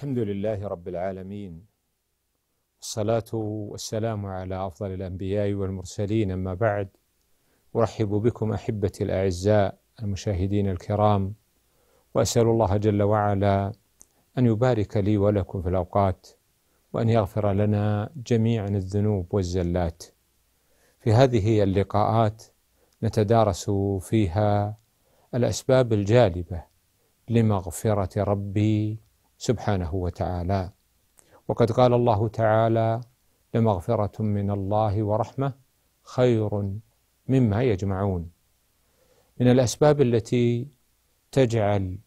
الحمد لله رب العالمين والصلاة والسلام على أفضل الأنبياء والمرسلين أما بعد أرحب بكم أحبتي الأعزاء المشاهدين الكرام وأسأل الله جل وعلا أن يبارك لي ولكم في الأوقات وأن يغفر لنا جميعا الذنوب والزلات في هذه اللقاءات نتدارس فيها الأسباب الجالبة لمغفرة ربي سبحانه وتعالى وقد قال الله تعالى لمغفرة من الله ورحمة خير مما يجمعون من الأسباب التي تجعل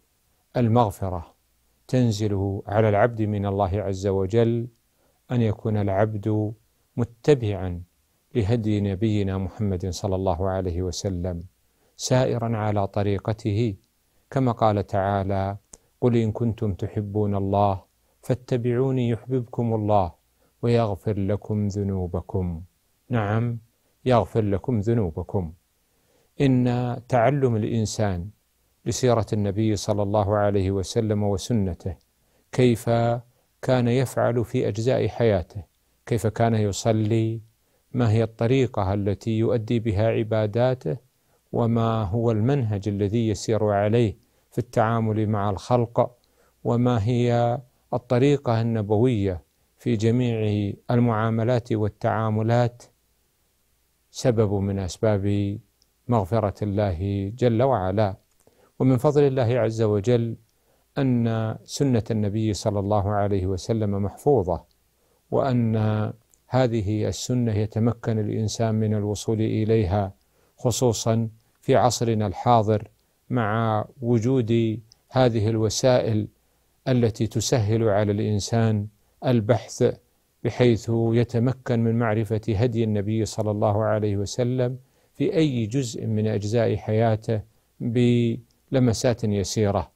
المغفرة تنزل على العبد من الله عز وجل أن يكون العبد متبعا لهدي نبينا محمد صلى الله عليه وسلم سائرا على طريقته كما قال تعالى قل إن كنتم تحبون الله فاتبعوني يحببكم الله ويغفر لكم ذنوبكم نعم يغفر لكم ذنوبكم إن تعلم الإنسان لسيرة النبي صلى الله عليه وسلم وسنته كيف كان يفعل في أجزاء حياته كيف كان يصلي ما هي الطريقة التي يؤدي بها عباداته وما هو المنهج الذي يسير عليه في التعامل مع الخلق وما هي الطريقه النبويه في جميع المعاملات والتعاملات سبب من اسباب مغفره الله جل وعلا ومن فضل الله عز وجل ان سنه النبي صلى الله عليه وسلم محفوظه وان هذه السنه يتمكن الانسان من الوصول اليها خصوصا في عصرنا الحاضر مع وجود هذه الوسائل التي تسهل على الانسان البحث بحيث يتمكن من معرفه هدي النبي صلى الله عليه وسلم في اي جزء من اجزاء حياته بلمسات يسيره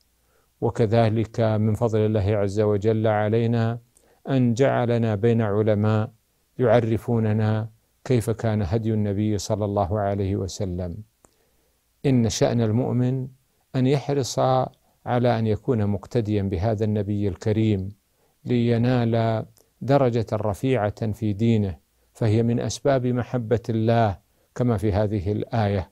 وكذلك من فضل الله عز وجل علينا ان جعلنا بين علماء يعرفوننا كيف كان هدي النبي صلى الله عليه وسلم إن شأن المؤمن أن يحرص على أن يكون مقتديا بهذا النبي الكريم لينال درجة رفيعة في دينه فهي من أسباب محبة الله كما في هذه الآية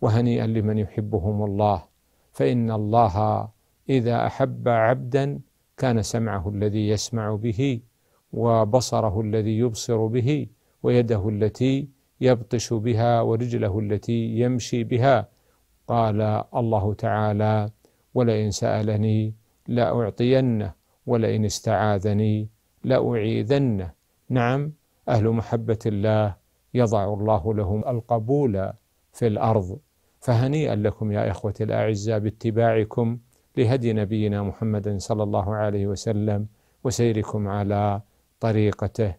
وهنيئا لمن يحبهم الله فإن الله إذا أحب عبدا كان سمعه الذي يسمع به وبصره الذي يبصر به ويده التي يبطش بها ورجله التي يمشي بها قال الله تعالى ولئن سألني لأعطينه ولئن استعاذني لأعيذنه نعم أهل محبة الله يضع الله لهم القبول في الأرض فهنيئا لكم يا إخوتي الأعزاء باتباعكم لهدي نبينا محمد صلى الله عليه وسلم وسيركم على طريقته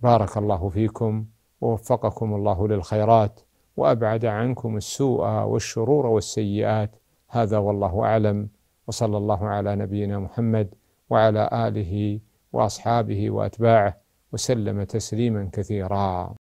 بارك الله فيكم ووفقكم الله للخيرات وأبعد عنكم السوء والشرور والسيئات هذا والله أعلم وصلى الله على نبينا محمد وعلى آله وأصحابه وأتباعه وسلم تسليما كثيرا